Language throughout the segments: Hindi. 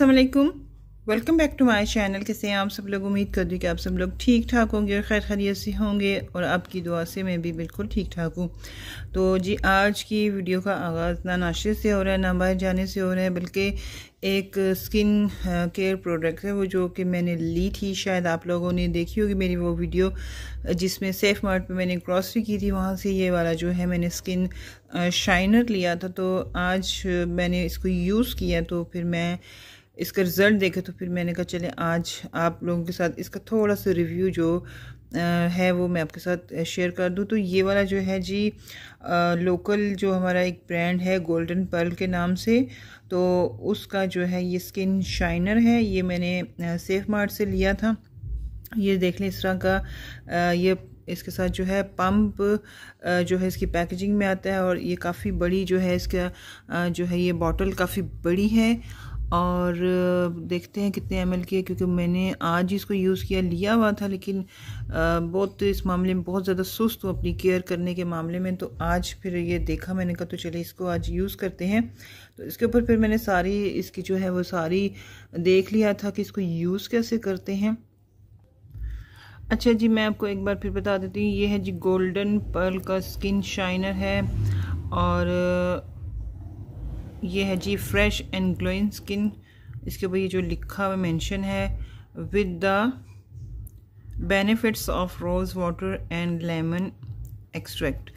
असलकुम welcome back to my channel कैसे हैं आप सब लोग उम्मीद कर हूँ कि आप सब लोग ठीक ठाक होंगे और खैर खरीत से होंगे और आपकी दुआ से मैं भी बिल्कुल ठीक ठाक हूँ तो जी आज की वीडियो का आगाज़ ना नाशे से हो रहा है ना बाहर जाने से हो रहा है बल्कि एक स्किन केयर प्रोडक्ट है वो जो कि मैंने ली थी शायद आप लोगों ने देखी होगी मेरी वो वीडियो जिसमें सेफ मार्ट पे मैंने क्रॉसरी की थी वहाँ से ये वाला जो है मैंने स्किन शाइनर लिया था तो आज मैंने इसको यूज़ किया तो फिर मैं इसका रिज़ल्ट देखे तो फिर मैंने कहा चले आज आप लोगों के साथ इसका थोड़ा सा रिव्यू जो है वो मैं आपके साथ शेयर कर दूं तो ये वाला जो है जी आ, लोकल जो हमारा एक ब्रांड है गोल्डन पर्ल के नाम से तो उसका जो है ये स्किन शाइनर है ये मैंने सेफ मार्ट से लिया था ये देख लें इस तरह का आ, ये इसके साथ जो है पंप जो है इसकी पैकेजिंग में आता है और ये काफ़ी बड़ी जो है इसका जो है ये बॉटल काफ़ी बड़ी है और देखते हैं कितने एम एल की है क्योंकि मैंने आज ही इसको यूज़ किया लिया हुआ था लेकिन बहुत इस मामले में बहुत ज़्यादा सुस्त हूँ अपनी केयर करने के मामले में तो आज फिर ये देखा मैंने कहा तो चले इसको आज यूज़ करते हैं तो इसके ऊपर फिर मैंने सारी इसकी जो है वो सारी देख लिया था कि इसको यूज़ कैसे करते हैं अच्छा जी मैं आपको एक बार फिर बता देती हूँ ये है जी गोल्डन पर्ल का स्किन शाइनर है और ये है जी फ्रेश एंड ग्लोइंग स्किन इसके ऊपर ये जो लिखा हुआ मेंशन है with the benefits of rose water and lemon extract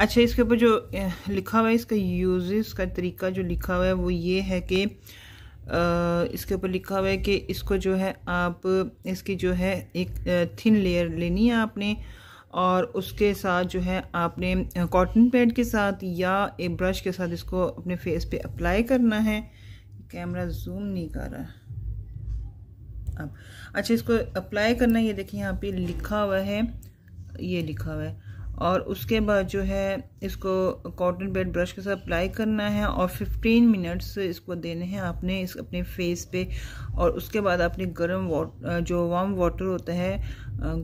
अच्छा इसके ऊपर जो लिखा हुआ है इसका यूजेस का तरीका जो लिखा हुआ है वो ये है कि इसके ऊपर लिखा हुआ है कि इसको जो है आप इसकी जो है एक थिन लेयर लेनी है आपने और उसके साथ जो है आपने कॉटन पैड के साथ या एक ब्रश के साथ इसको अपने फेस पे अप्लाई करना है कैमरा जूम नहीं कर रहा अब अच्छा इसको अप्लाई करना है ये देखिए यहाँ पे लिखा हुआ है ये लिखा हुआ है और उसके बाद जो है इसको कॉटन पैड ब्रश के साथ अप्लाई करना है और 15 मिनट्स इसको देने हैं आपने इस अपने फेस पे और उसके बाद आपने गर्म वाट जो वार्म वाटर होता है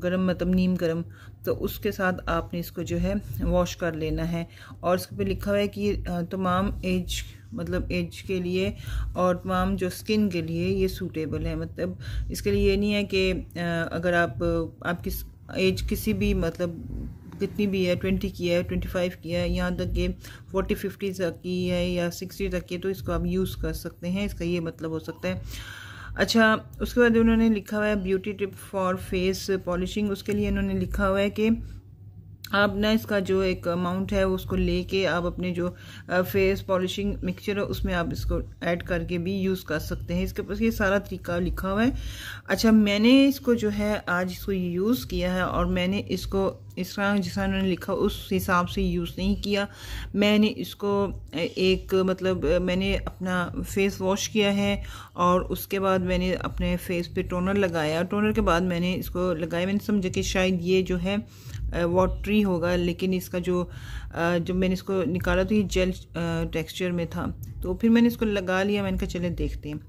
गर्म मतलब नीम गर्म तो उसके साथ आपने इसको जो है वॉश कर लेना है और इसके पे लिखा हुआ है कि तमाम एज मतलब एज के लिए और तमाम जो स्किन के लिए ये सूटेबल है मतलब इसके लिए ये नहीं है कि अगर आप आपकी एज किसी भी मतलब कितनी भी है ट्वेंटी की है ट्वेंटी फाइव की है यहाँ तक कि फोर्टी फिफ्टी तक की है या सिक्सटी तक की है तो इसको आप यूज़ कर सकते हैं इसका ये मतलब हो सकता है अच्छा उसके बाद उन्होंने लिखा हुआ है beauty tip for face polishing उसके लिए इन्होंने लिखा हुआ है कि आप ना इसका जो एक अमाउंट है उसको लेके आप अपने जो फेस पॉलिशिंग मिक्सचर है उसमें आप इसको ऐड करके भी यूज़ कर सकते हैं इसके पास ये सारा तरीका लिखा हुआ है अच्छा मैंने इसको जो है आज इसको यूज़ किया है और मैंने इसको इसका जिसका उन्होंने लिखा उस हिसाब से यूज़ नहीं किया मैंने इसको एक मतलब मैंने अपना फेस वॉश किया है और उसके बाद मैंने अपने फेस पे टोनर लगाया टोनर के बाद मैंने इसको लगाया मैंने समझा कि शायद ये जो है वाटरी होगा लेकिन इसका जो जब मैंने इसको निकाला तो ये जेल टेक्सचर में था तो फिर मैंने इसको लगा लिया मैंने कहा चले देखते हैं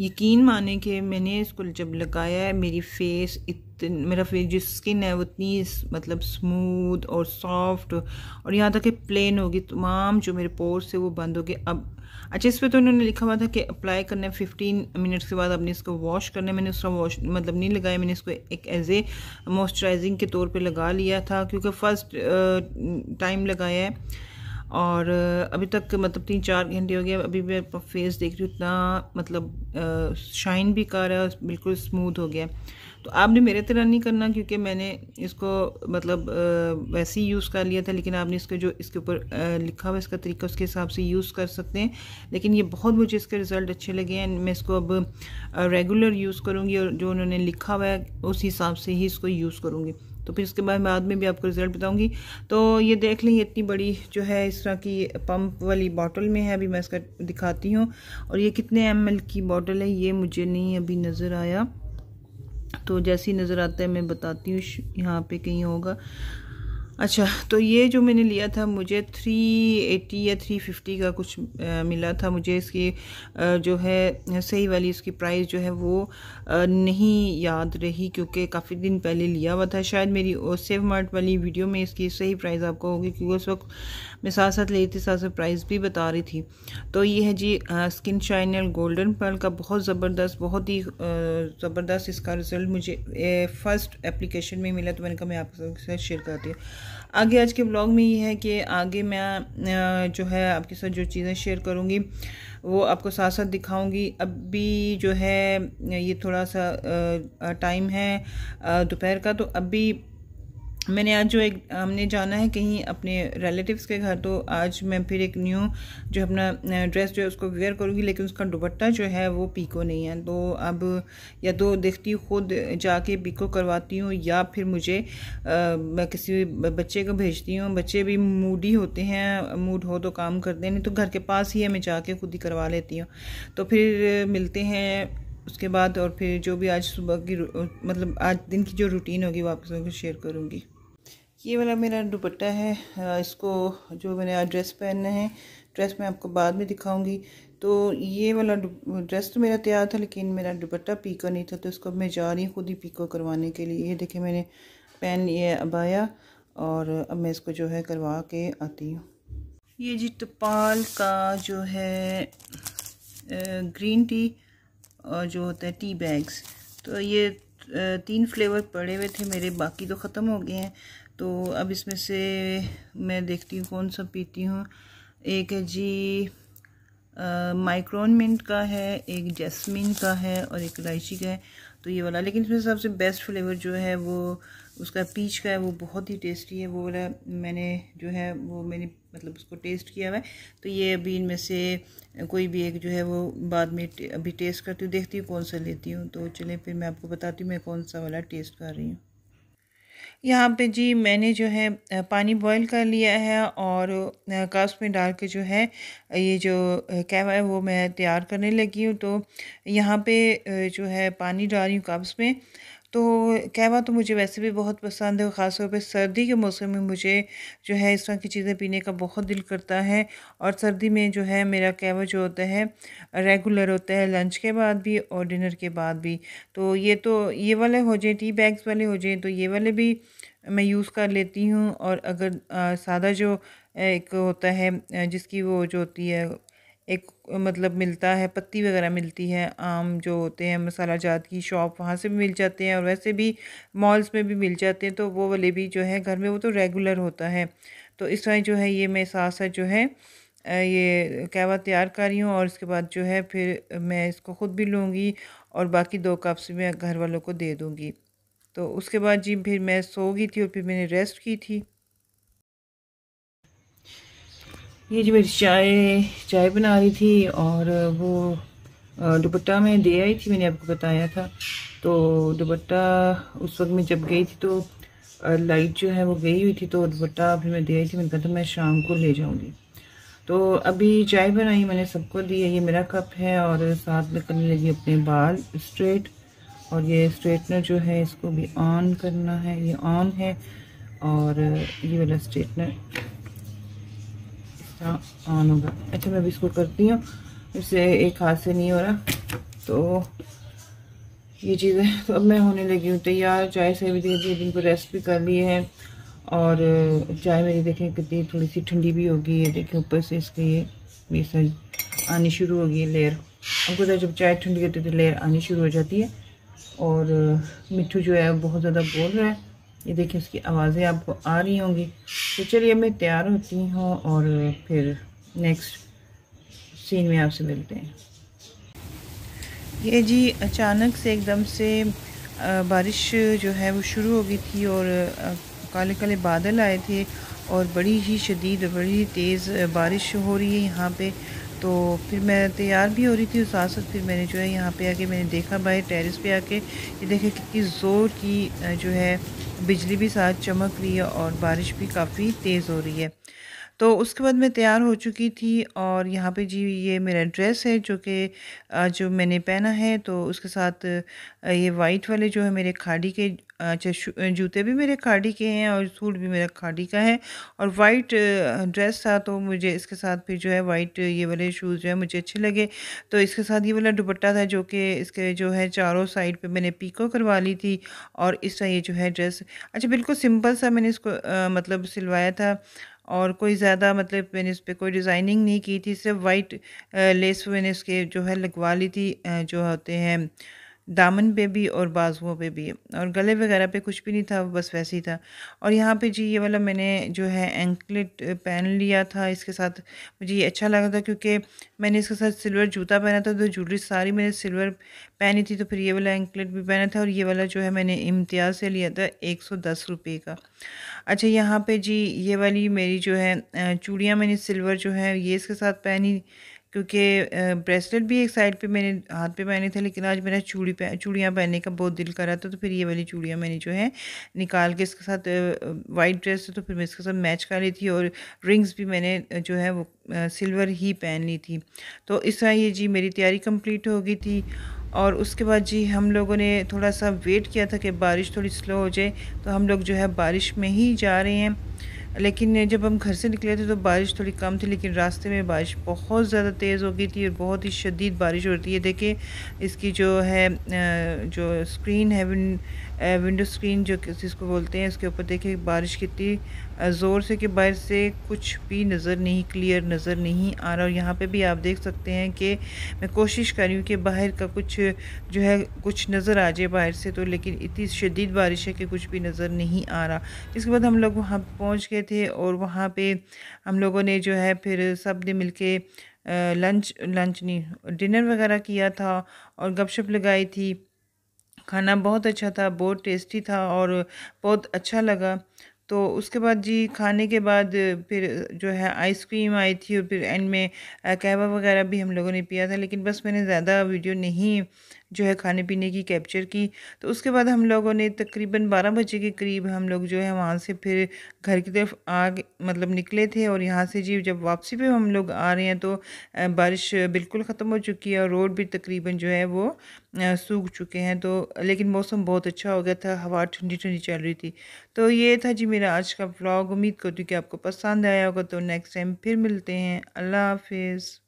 यकीन माने कि मैंने इसको जब लगाया है मेरी फेस इतनी मेरा फेस जो स्किन है वो इतनी मतलब स्मूथ और सॉफ्ट और यहाँ तक कि प्लेन होगी तमाम जो मेरे पोर्स है वो बंद हो गए अब अच्छा इस पर तो उन्होंने लिखा हुआ था कि अप्लाई करना फिफ्टीन मिनट्स के बाद आपने इसको वॉश करना मैंने उसका वॉश मतलब नहीं लगाया मैंने इसको एक एज ए मॉइस्चराइजिंग के तौर पर लगा लिया था क्योंकि फ़र्स्ट टाइम लगाया है और अभी तक मतलब तीन चार घंटे हो गए अभी मैं फेस देख रही हूँ इतना मतलब शाइन भी कर रहा है बिल्कुल स्मूथ हो गया तो आपने मेरे तरह नहीं करना क्योंकि मैंने इसको मतलब वैसे ही यूज़ कर लिया था लेकिन आपने इसके जो इसके ऊपर लिखा हुआ इसका तरीका उसके हिसाब से यूज़ कर सकते हैं लेकिन ये बहुत मुझे इसके रिज़ल्ट अच्छे लगे हैं मैं इसको अब रेगुलर यूज़ करूँगी और जो उन्होंने लिखा हुआ है उस हिसाब से ही इसको यूज़ करूँगी तो फिर उसके बाद मैं बाद में भी आपको रिजल्ट बताऊंगी तो ये देख लें इतनी बड़ी जो है इस तरह की पंप वाली बॉटल में है अभी मैं इसका दिखाती हूँ और ये कितने एम की बॉटल है ये मुझे नहीं अभी नज़र आया तो जैसे ही नज़र आता है मैं बताती हूँ यहाँ पे कहीं होगा अच्छा तो ये जो मैंने लिया था मुझे 380 या 350 का कुछ आ, मिला था मुझे इसकी आ, जो है सही वाली इसकी प्राइस जो है वो आ, नहीं याद रही क्योंकि काफ़ी दिन पहले लिया हुआ था शायद मेरी सेव मार्ट वाली वीडियो में इसकी सही प्राइस आपको होगी क्योंकि उस वक्त मैं साथ साथ ले रही थी साथ साथ प्राइस भी बता रही थी तो ये है जी स्किन शाइनर गोल्डन पर्ल का बहुत ज़बरदस्त बहुत ही ज़बरदस्त इसका रिज़ल्ट मुझे ए, फर्स्ट एप्लीकेशन में मिला तो मैंने कहा मैं आपके साथ शेयर करती हूँ आगे आज के ब्लॉग में ये है कि आगे मैं जो है आपके साथ जो चीज़ें शेयर करूँगी वो आपको साथ साथ दिखाऊंगी अभी जो है ये थोड़ा सा टाइम है दोपहर का तो अभी मैंने आज जो एक हमने जाना है कहीं अपने रिलेटिव्स के घर तो आज मैं फिर एक न्यू जो अपना ड्रेस जो है उसको वेयर करूँगी लेकिन उसका दुपट्टा जो है वो पीको नहीं है तो अब या तो देखती हूँ खुद जाके पीको करवाती हूँ या फिर मुझे आ, मैं किसी बच्चे को भेजती हूँ बच्चे भी मूडी होते हैं मूड हो तो काम करते हैं नहीं तो घर के पास ही है मैं जाके खुद ही करवा लेती हूँ तो फिर मिलते हैं उसके बाद और फिर जो भी आज सुबह की मतलब आज दिन की जो रूटीन होगी वो आप साथ शेयर करूँगी ये वाला मेरा दुपट्टा है इसको जो मैंने आज ड्रेस पहनना है ड्रेस मैं आपको बाद में दिखाऊंगी तो ये वाला ड्रेस तो मेरा तैयार था लेकिन मेरा दुपट्टा पीको नहीं था तो इसको मैं जा रही हूँ खुद ही पीको करवाने के लिए ये देखिए मैंने पहन लिया अब आया और अब मैं इसको जो है करवा के आती हूँ ये जी तपाल का जो है ग्रीन टी और जो होता है टी बैग्स तो ये तीन फ्लेवर पड़े हुए थे मेरे बाकी तो ख़त्म हो गए हैं तो अब इसमें से मैं देखती हूँ कौन सा पीती हूँ एक है जी माइक्रोन मिंट का है एक जैस्मिन का है और एक इलायची का है तो ये वाला लेकिन इसमें सबसे बेस्ट फ्लेवर जो है वो उसका पीच का है वो बहुत ही टेस्टी है वो वाला मैंने जो है वो मैंने मतलब उसको टेस्ट किया हुआ है तो ये अभी इनमें से कोई भी एक जो है वो बाद में अभी टेस्ट करती हूँ देखती हूँ कौन सा लेती हूँ तो चलें फिर मैं आपको बताती हूँ मैं कौन सा वाला टेस्ट कर रही हूँ यहाँ पे जी मैंने जो है पानी बॉईल कर लिया है और कप्स में डाल के जो है ये जो कहवा है वो मैं तैयार करने लगी हूँ तो यहाँ पे जो है पानी डाल रही हूँ कप्स में तो कहवा तो मुझे वैसे भी बहुत पसंद है और ख़ास तौर पर सर्दी के मौसम में मुझे जो है इस तरह की चीज़ें पीने का बहुत दिल करता है और सर्दी में जो है मेरा कहवा जो होता है रेगुलर होता है लंच के बाद भी और डिनर के बाद भी तो ये तो ये वाले हो जाए टी बैग्स वाले हो जाए तो ये वाले भी मैं यूज़ कर लेती हूँ और अगर सादा जो एक होता है जिसकी वो जो होती है एक मतलब मिलता है पत्ती वगैरह मिलती है आम जो होते हैं मसाला जात की शॉप वहाँ से भी मिल जाते हैं और वैसे भी मॉल्स में भी मिल जाते हैं तो वो वाले भी जो है घर में वो तो रेगुलर होता है तो इस तरह जो है ये मैं साथ साथ जो है ये कहवा तैयार कर रही हूँ और इसके बाद जो है फिर मैं इसको ख़ुद भी लूँगी और बाकी दो कप्स मैं घर वालों को दे दूँगी तो उसके बाद जी फिर मैं सो गई थी और फिर मैंने रेस्ट की थी ये जी मेरी चाय चाय बना रही थी और वो दुपट्टा मैं दे आई थी मैंने आपको बताया था तो दुपट्टा उस वक्त मैं जब गई थी तो लाइट जो है वो गई हुई थी तो दुपट्टा अभी मैं दे आई थी मैंने कहा था मैं शाम को ले जाऊँगी तो अभी चाय बनाई मैंने सबको दी है ये मेरा कप है और साथ में करने लगी अपने बाल स्ट्रेट और ये स्ट्रेटनर जो है इसको भी ऑन करना है ये ऑन है और ये वाला स्ट्रेटनर हाँ ऑन होगा अच्छा मैं अभी इसको करती हूँ इससे एक हाथ से नहीं हो रहा तो ये चीज़ है तो अब मैं होने लगी हूँ तैयार चाय से भी देखिए दिन को रेस्ट भी कर लिए है और चाय मेरी देखें कितनी थोड़ी सी ठंडी भी होगी है देखें ऊपर से इसके ये बेसन आनी शुरू होगी लेयर हमको तो जब चाय ठंडी होती है तो लेयर आनी शुरू हो जाती है और मिठू जो है बहुत ज़्यादा बोल रहा है ये देखिए उसकी आवाज़ें आपको आ रही होंगी तो चलिए मैं तैयार होती हूँ और फिर नेक्स्ट सीन में आपसे मिलते हैं ये जी अचानक से एकदम से बारिश जो है वो शुरू हो गई थी और काले काले बादल आए थे और बड़ी ही शदीद बड़ी ही तेज़ बारिश हो रही है यहाँ पे तो फिर मैं तैयार भी हो रही थी और साथ साथ फिर मैंने जो है यहाँ पे आके मैंने देखा भाई टेरेस पे आके ये देखे कितनी ज़ोर की जो है बिजली भी साथ चमक रही है और बारिश भी काफ़ी तेज़ हो रही है तो उसके बाद मैं तैयार हो चुकी थी और यहाँ पे जी ये मेरा ड्रेस है जो कि जो मैंने पहना है तो उसके साथ ये वाइट वाले जो है मेरे खाड़ी के अच्छा जूते भी मेरे खाड़ी के हैं और सूट भी मेरा खाड़ी का है और वाइट ड्रेस था तो मुझे इसके साथ फिर जो है वाइट ये वाले शूज़ जो है मुझे अच्छे लगे तो इसके साथ ये वाला दुपट्टा था जो कि इसके जो है चारों साइड पे मैंने पीको करवा ली थी और इस तरह ये जो है ड्रेस अच्छा बिल्कुल सिंपल सा मैंने इसको आ, मतलब सिलवाया था और कोई ज़्यादा मतलब मैंने इस पर कोई डिज़ाइनिंग नहीं की थी सिर्फ वाइट लेस मैंने इसके जो है लगवा ली थी जो होते हैं दामन पे भी और बाजुओं पे भी और गले वगैरह पे कुछ भी नहीं था बस वैसे ही था और यहाँ पे जी ये वाला मैंने जो है एंकलेट पहन लिया था इसके साथ मुझे ये अच्छा लगा था क्योंकि मैंने इसके साथ सिल्वर जूता पहना था तो ज्वेलरी सारी मैंने सिल्वर पहनी थी तो फिर ये वाला एंकलेट भी पहना था और ये वाला जो है मैंने इम्तियाज़ से लिया था एक सौ दस रुपये का अच्छा यहाँ पे जी ये वाली मेरी जो है चूड़ियाँ मैंने सिल्वर जो है ये इसके साथ पहनी क्योंकि ब्रेसलेट भी एक साइड पे मैंने हाथ पे पहने थे लेकिन आज मेरा चूड़ी पह, चूड़ियाँ पहनने का बहुत दिल कर रहा था तो फिर ये वाली चूड़ियाँ मैंने जो है निकाल के इसके साथ वाइट ड्रेस तो फिर मैं इसके साथ मैच कर ली थी और रिंग्स भी मैंने जो है वो सिल्वर ही पहन ली थी तो इस तरह ये जी मेरी तैयारी कम्प्लीट हो गई थी और उसके बाद जी हम लोगों ने थोड़ा सा वेट किया था कि बारिश थोड़ी स्लो हो जाए तो हम लोग जो है बारिश में ही जा रहे हैं लेकिन जब हम घर से निकले थे तो बारिश थोड़ी कम थी लेकिन रास्ते में बारिश बहुत ज़्यादा तेज़ हो गई थी और बहुत ही शदीद बारिश हो रही है देखिए इसकी जो है जो स्क्रीन है विन, विंडो स्क्रीन जो जिसको बोलते हैं इसके ऊपर देखिए बारिश कितनी ज़ोर से कि बाहर से कुछ भी नज़र नहीं क्लियर नज़र नहीं आ रहा और यहाँ पे भी आप देख सकते हैं कि मैं कोशिश कर रही हूँ कि बाहर का कुछ जो है कुछ नज़र आ जाए बाहर से तो लेकिन इतनी शदीद बारिश है कि कुछ भी नज़र नहीं आ रहा इसके बाद हम लोग वहाँ पहुँच गए थे और वहाँ पे हम लोगों ने जो है फिर सब ने मिल के लंच लंच नहीं डिनर वगैरह किया था और गपशप लगाई थी खाना बहुत अच्छा था बहुत टेस्टी था और बहुत अच्छा लगा तो उसके बाद जी खाने के बाद फिर जो है आइसक्रीम आई थी और फिर एंड में कहवा वगैरह भी हम लोगों ने पिया था लेकिन बस मैंने ज़्यादा वीडियो नहीं जो है खाने पीने की कैप्चर की तो उसके बाद हम लोगों ने तकरीबन बारह बजे के करीब हम लोग जो है वहाँ से फिर घर की तरफ आग मतलब निकले थे और यहाँ से जी जब वापसी पे हम लोग आ रहे हैं तो बारिश बिल्कुल ख़त्म हो चुकी है और रोड भी तकरीबन जो है वो सूख चुके हैं तो लेकिन मौसम बहुत अच्छा हो गया था हवा ठंडी ठंडी चल रही थी तो ये था जी मेरा आज का ब्लॉग उम्मीद करती हूँ कि आपको पसंद आया होगा तो नेक्स्ट टाइम फिर मिलते हैं अल्लाह हाफिज़